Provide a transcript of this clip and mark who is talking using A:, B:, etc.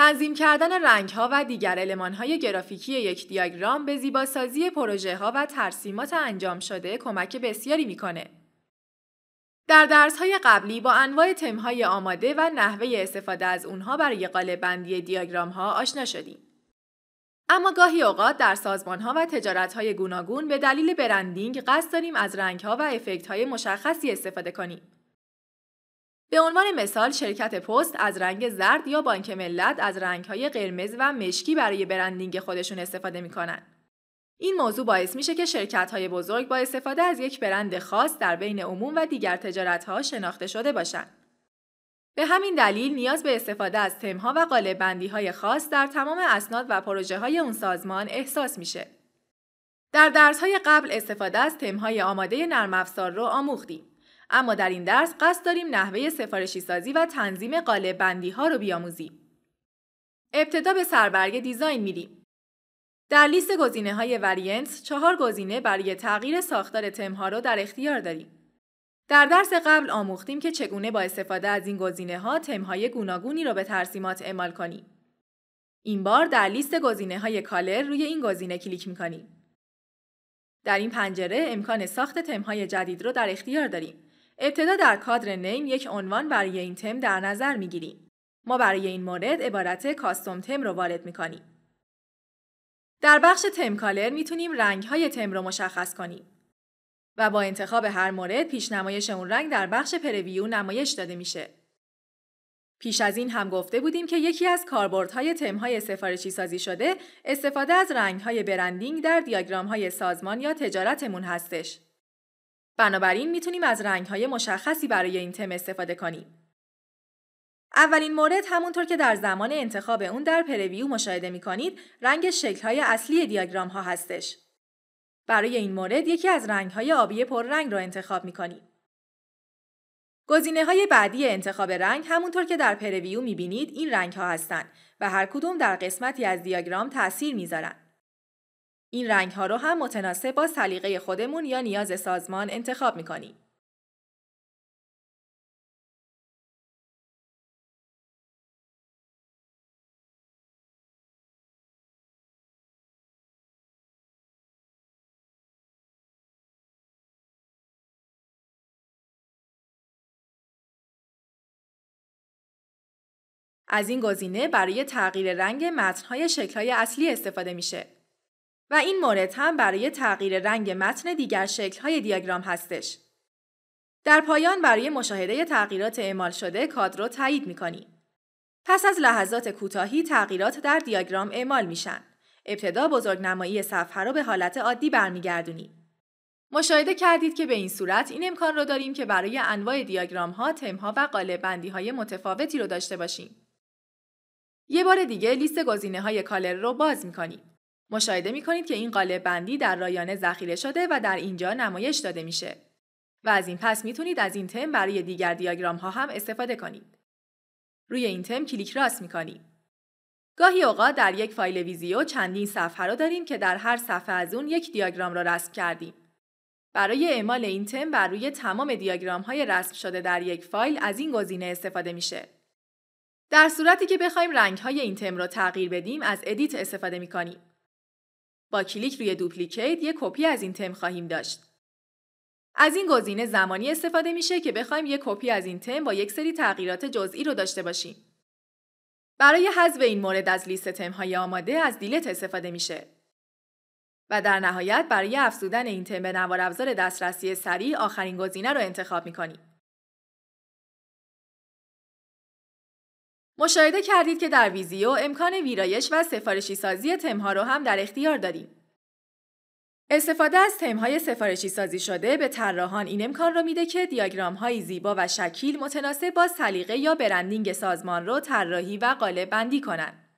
A: تنظیم کردن رنگ ها و دیگر علمان های گرافیکی یک دیاگرام به زیباسازی پروژه ها و ترسیمات انجام شده کمک بسیاری میکنه. در درس های قبلی با انواع تم های آماده و نحوه استفاده از اونها برای قالب بندی دیاگرام ها آشنا شدیم. اما گاهی اوقات در سازمان ها و تجارت های گوناگون به دلیل برندینگ قصد داریم از رنگ ها و افکت های مشخصی استفاده کنیم. به عنوان مثال شرکت پست از رنگ زرد یا بانک ملت از رنگهای قرمز و مشکی برای برندینگ خودشون استفاده میکنن. این موضوع باعث میشه که شرکت های بزرگ با استفاده از یک برند خاص در بین عموم و دیگر تجارت ها شناخته شده باشند. به همین دلیل نیاز به استفاده از تمها و بندی های خاص در تمام اسناد و پروژه های اون سازمان احساس میشه. در درس قبل استفاده از های آماده نرم افزار رو آموختیم. اما در این درس قصد داریم نحوه سفارشی سازی و تنظیم قالب بندی ها رو بیاموزیم. ابتدا به سربرگ دیزاین میریم. در لیست گزینه های ورینس چهار گزینه برای تغییر ساختار تم ها رو در اختیار داریم. در درس قبل آموختیم که چگونه با استفاده از این گزینه ها تم های گوناگونی را به ترسیمات اعمال کنیم. این بار در لیست گزینه های کالر روی این گزینه کلیک می کنیم. در این پنجره امکان ساخت تم های جدید رو در اختیار داریم. ابتدا در کادر نیم یک عنوان برای این تم در نظر میگیریم. ما برای این مورد عبارت کاستوم تم رو وارد میکنیم. در بخش تم کالر میتونیم رنگ های تم رو مشخص کنیم و با انتخاب هر مورد پیش نمایش اون رنگ در بخش پرویو نمایش داده میشه. پیش از این هم گفته بودیم که یکی از کاربردهای تمهای سفارشی سازی شده استفاده از رنگهای برندینگ در دیاگرامهای سازمان یا تجارتمون هستش. بنابراین میتونیم از رنگهای مشخصی برای این تم استفاده کنیم. اولین مورد همونطور که در زمان انتخاب اون در پرویو مشاهده می کنید رنگ شکلهای اصلی دیاگرام ها هستش. برای این مورد یکی از رنگهای آبی پررنگ را انتخاب می کنید. گزینه های بعدی انتخاب رنگ همونطور که در پرویو می بینید این رنگ ها هستند و هر کدوم در قسمتی از دیاگرام تاثیر میذارن. این رنگ ها رو هم متناسب با سلیقه خودمون یا نیاز سازمان انتخاب میکنیم. از این گزینه برای تغییر رنگ متنهای شکلهای اصلی استفاده میشه. و این مورد هم برای تغییر رنگ متن دیگر شکل‌های دیاگرام هستش. در پایان برای مشاهده تغییرات اعمال شده کادر رو تایید می‌کنی. پس از لحظات کوتاهی تغییرات در دیاگرام اعمال میشن. ابتدا بزرگنمایی نمایی صفحه رو به حالت عادی برمیگردونی. مشاهده کردید که به این صورت این امکان رو داریم که برای انواع دیاگرام ها، تم ها و قالب بندی های متفاوتی رو داشته باشیم. یه بار دیگه لیست گزینه های کالر رو باز می‌کنیم. مشاهده می کنید که این قالب بندی در رایانه ذخیره شده و در اینجا نمایش داده میشه. و از این پس میتونید از این تم برای دیگر دیاگرام ها هم استفاده کنید. روی این تم کلیک راست می کنید. گاهی اوقات در یک فایل ویزیو چندین صفحه را داریم که در هر صفحه از اون یک دیاگرام را رسم کردیم. برای اعمال این تم بر روی تمام دیاگرام های رسم شده در یک فایل از این گزینه استفاده میشه. در صورتی که بخوایم رنگ های این تم را تغییر بدیم از ادیت استفاده می با کلیک روی دوپلیکیت یک کپی از این تم خواهیم داشت. از این گزینه زمانی استفاده میشه که بخوایم یک کپی از این تم با یک سری تغییرات جزئی رو داشته باشیم. برای حذف این مورد از لیست های آماده از دیلت استفاده میشه. و در نهایت برای افزودن این تم به نوار ابزار دسترسی سریع آخرین گزینه رو انتخاب میکنیم. مشاهده کردید که در ویزیو امکان ویرایش و سفارشی سازی تمها رو هم در اختیار داریم. استفاده از تمهای سفارشی سازی شده به طراحان این امکان را میده که دیاگرام های زیبا و شکیل متناسب با سلیقه یا برندینگ سازمان رو طراحی و قالب بندی کنند.